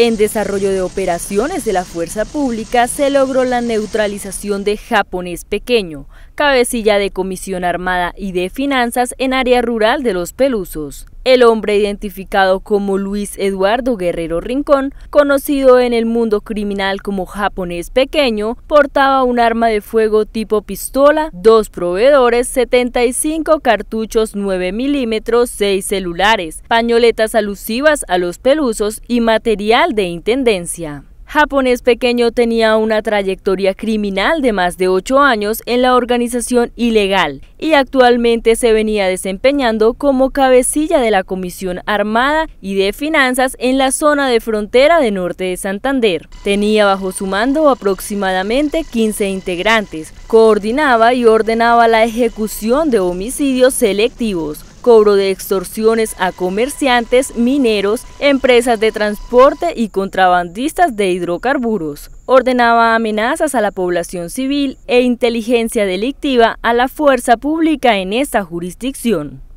En desarrollo de operaciones de la fuerza pública se logró la neutralización de Japonés Pequeño, cabecilla de Comisión Armada y de Finanzas en área rural de los Pelusos. El hombre identificado como Luis Eduardo Guerrero Rincón, conocido en el mundo criminal como japonés pequeño, portaba un arma de fuego tipo pistola, dos proveedores, 75 cartuchos 9 milímetros, 6 celulares, pañoletas alusivas a los pelusos y material de intendencia japonés pequeño tenía una trayectoria criminal de más de ocho años en la organización ilegal y actualmente se venía desempeñando como cabecilla de la Comisión Armada y de Finanzas en la zona de frontera de norte de Santander. Tenía bajo su mando aproximadamente 15 integrantes, coordinaba y ordenaba la ejecución de homicidios selectivos, cobro de extorsiones a comerciantes, mineros, empresas de transporte y contrabandistas de hidrocarburos, ordenaba amenazas a la población civil e inteligencia delictiva a la fuerza pública en esta jurisdicción.